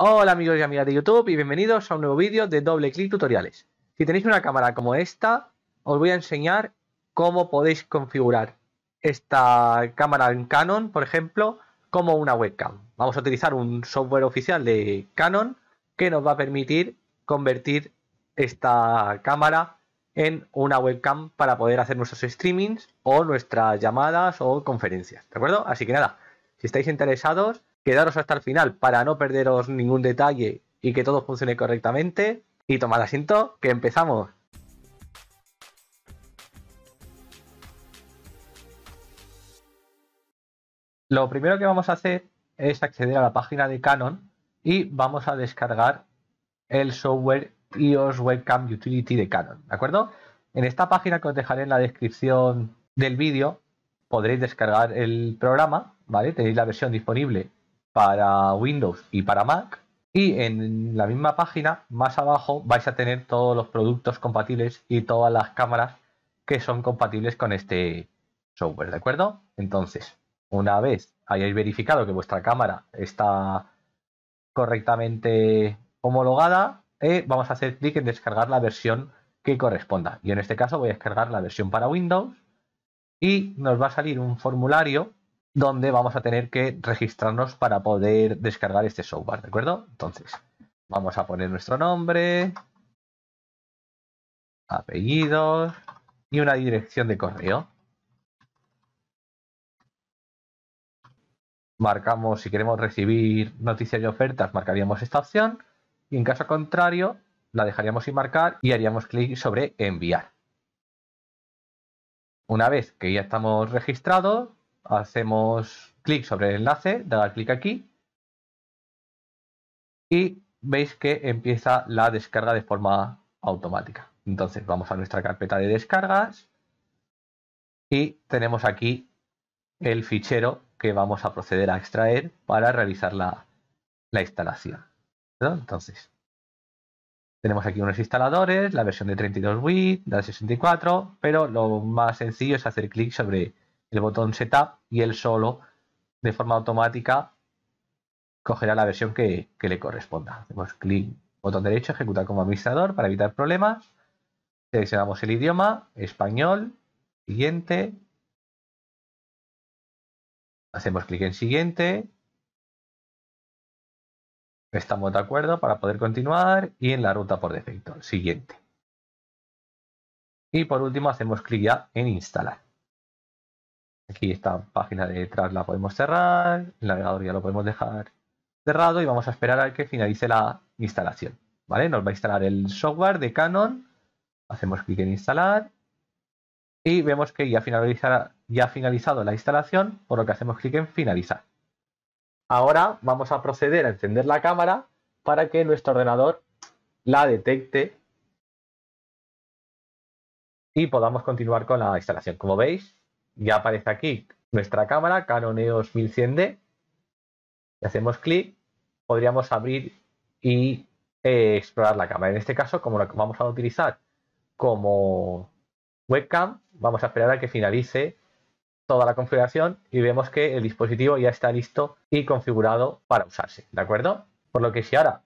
Hola amigos y amigas de YouTube y bienvenidos a un nuevo vídeo de doble clic tutoriales. Si tenéis una cámara como esta, os voy a enseñar cómo podéis configurar esta cámara en Canon, por ejemplo, como una webcam. Vamos a utilizar un software oficial de Canon que nos va a permitir convertir esta cámara en una webcam para poder hacer nuestros streamings o nuestras llamadas o conferencias, ¿de acuerdo? Así que nada, si estáis interesados quedaros hasta el final para no perderos ningún detalle y que todo funcione correctamente. Y tomad asiento, que empezamos. Lo primero que vamos a hacer es acceder a la página de Canon y vamos a descargar el software iOS Webcam Utility de Canon, ¿de acuerdo? En esta página que os dejaré en la descripción del vídeo podréis descargar el programa, ¿vale? Tenéis la versión disponible para Windows y para Mac. Y en la misma página, más abajo, vais a tener todos los productos compatibles y todas las cámaras que son compatibles con este software, ¿de acuerdo? Entonces, una vez hayáis verificado que vuestra cámara está correctamente homologada, eh, vamos a hacer clic en descargar la versión que corresponda. y en este caso voy a descargar la versión para Windows y nos va a salir un formulario donde vamos a tener que registrarnos para poder descargar este software, ¿de acuerdo? Entonces, vamos a poner nuestro nombre, apellidos y una dirección de correo. Marcamos si queremos recibir noticias y ofertas, marcaríamos esta opción y en caso contrario la dejaríamos sin marcar y haríamos clic sobre enviar. Una vez que ya estamos registrados, hacemos clic sobre el enlace, dar clic aquí y veis que empieza la descarga de forma automática. Entonces vamos a nuestra carpeta de descargas y tenemos aquí el fichero que vamos a proceder a extraer para realizar la, instalación. Entonces, tenemos aquí unos instaladores, la versión de 32 bit la de 64, pero lo más sencillo es hacer clic sobre el botón setup y él solo, de forma automática, cogerá la versión que, le corresponda. Hacemos clic, botón derecho, ejecutar como administrador para evitar problemas. Seleccionamos el idioma, español, siguiente. Hacemos clic en siguiente. Estamos de acuerdo para poder continuar y en la ruta por defecto, siguiente. Y por último hacemos clic ya en instalar. Aquí esta página de detrás la podemos cerrar, el navegador ya lo podemos dejar cerrado y vamos a esperar a que finalice la instalación. ¿vale? Nos va a instalar el software de Canon, hacemos clic en instalar y vemos que ya, ya ha finalizado la instalación, por lo que hacemos clic en finalizar. Ahora vamos a proceder a encender la cámara para que nuestro ordenador la detecte y podamos continuar con la instalación. Como veis, ya aparece aquí nuestra cámara, Canon EOS 1100D. Y hacemos clic, podríamos abrir y eh, explorar la cámara. En este caso, como la vamos a utilizar como webcam, vamos a esperar a que finalice toda la configuración y vemos que el dispositivo ya está listo y configurado para usarse, ¿de acuerdo? Por lo que si ahora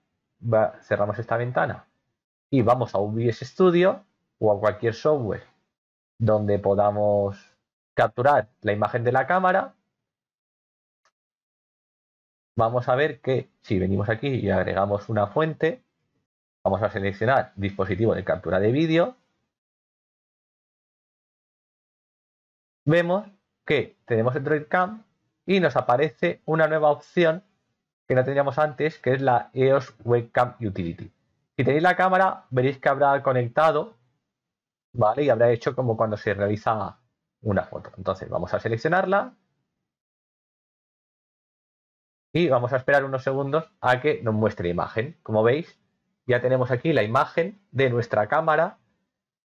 cerramos esta ventana y vamos a OBS Studio o a cualquier software donde podamos capturar la imagen de la cámara. Vamos a ver que si venimos aquí y agregamos una fuente, vamos a seleccionar dispositivo de captura de vídeo. Vemos que tenemos el Cam. y nos aparece una nueva opción que no teníamos antes, que es la EOS Webcam Utility. Si tenéis la cámara, veréis que habrá conectado, ¿vale? Y habrá hecho como cuando se realiza una foto. Entonces vamos a seleccionarla y vamos a esperar unos segundos a que nos muestre imagen. Como veis, ya tenemos aquí la imagen de nuestra cámara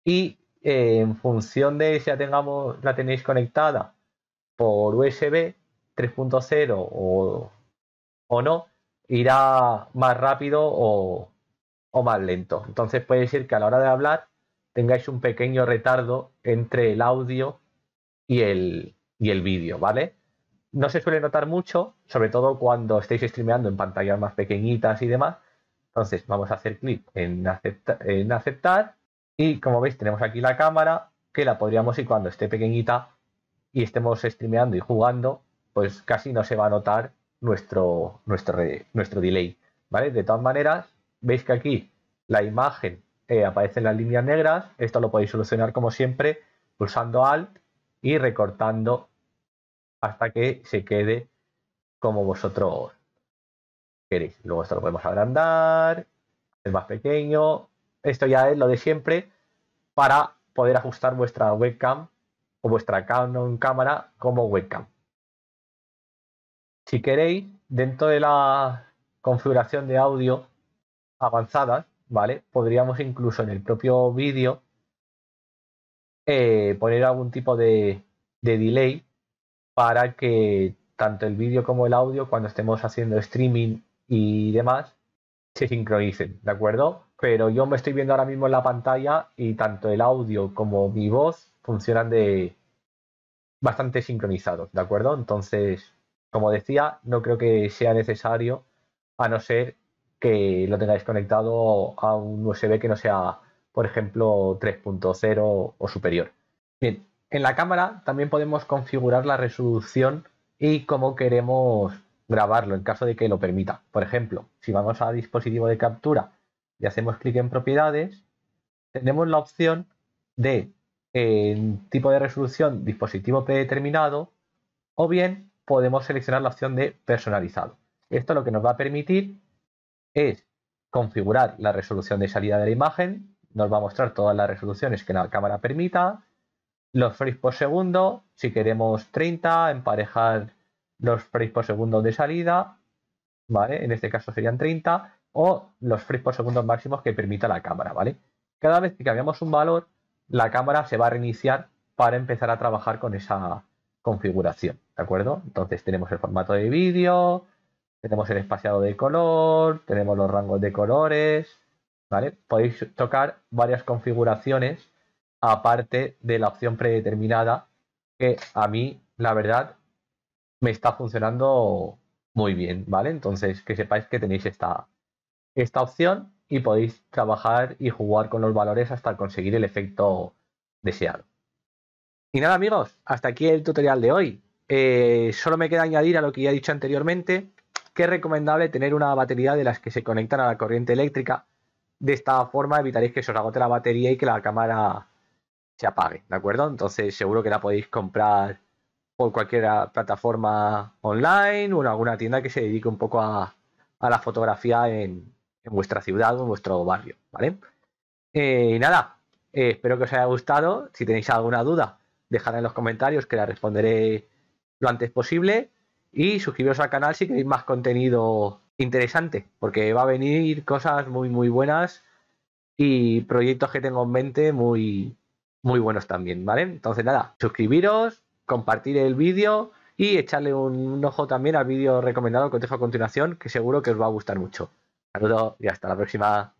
y eh, en función de si la, tengamos, la tenéis conectada por USB 3.0 o, o, no, irá más rápido o, o más lento. Entonces puede ser que a la hora de hablar tengáis un pequeño retardo entre el audio y el, el vídeo, ¿vale? No se suele notar mucho, sobre todo cuando estéis streameando en pantallas más pequeñitas y demás. Entonces vamos a hacer clic en, en aceptar y como veis tenemos aquí la cámara que la podríamos y cuando esté pequeñita y estemos streameando y jugando, pues casi no se va a notar nuestro, nuestro, nuestro delay. ¿vale? De todas maneras, veis que aquí la imagen eh, aparece en las líneas negras. Esto lo podéis solucionar como siempre pulsando Alt y recortando hasta que se quede como vosotros queréis. Luego esto lo podemos agrandar, es más pequeño. Esto ya es lo de siempre para poder ajustar vuestra webcam o vuestra Canon cámara como webcam. Si queréis, dentro de la configuración de audio avanzada, ¿vale? Podríamos incluso en el propio vídeo eh, poner algún tipo de, de, delay para que tanto el vídeo como el audio, cuando estemos haciendo streaming y demás, se sincronicen, ¿de acuerdo? Pero yo me estoy viendo ahora mismo en la pantalla y tanto el audio como mi voz funcionan de bastante sincronizados, ¿de acuerdo? Entonces, como decía, no creo que sea necesario, a no ser que lo tengáis conectado a un USB que no sea por ejemplo, 3.0 o superior. Bien, en la cámara también podemos configurar la resolución y cómo queremos grabarlo en caso de que lo permita. Por ejemplo, si vamos a dispositivo de captura y hacemos clic en propiedades, tenemos la opción de tipo de resolución dispositivo predeterminado o bien podemos seleccionar la opción de personalizado. Esto lo que nos va a permitir es configurar la resolución de salida de la imagen, nos va a mostrar todas las resoluciones que la cámara permita, los frames por segundo, si queremos 30, emparejar los frames por segundo de salida, ¿vale? En este caso serían 30, o los frames por segundo máximos que permita la cámara, ¿vale? Cada vez que cambiamos un valor, la cámara se va a reiniciar para empezar a trabajar con esa configuración, ¿de acuerdo? Entonces tenemos el formato de vídeo, tenemos el espaciado de color, tenemos los rangos de colores, Podéis tocar varias configuraciones aparte de la opción predeterminada que a mí, la verdad, me está funcionando muy bien, ¿vale? Entonces, que sepáis que tenéis esta, esta opción y podéis trabajar y jugar con los valores hasta conseguir el efecto deseado. Y nada amigos, hasta aquí el tutorial de hoy. Eh, solo me queda añadir a lo que ya he dicho anteriormente que es recomendable tener una batería de las que se conectan a la corriente eléctrica de esta forma evitaréis que se os agote la batería y que la cámara se apague, ¿de acuerdo? Entonces seguro que la podéis comprar por cualquier ah, plataforma online o en alguna tienda que se dedique un poco a, la fotografía en, vuestra ciudad o en vuestro barrio, ¿vale? Eh, y nada, eh, espero que os haya gustado. Si tenéis alguna duda, dejadla en los comentarios que la responderé lo antes posible. Y suscribiros al canal si queréis más contenido interesante, porque va a venir cosas muy, muy buenas y proyectos que tengo en mente muy, muy buenos también, ¿vale? Entonces nada, suscribiros, compartir el vídeo y echarle un, ojo también al vídeo recomendado que os dejo a continuación, que seguro que os va a gustar mucho. Saludos y hasta la próxima.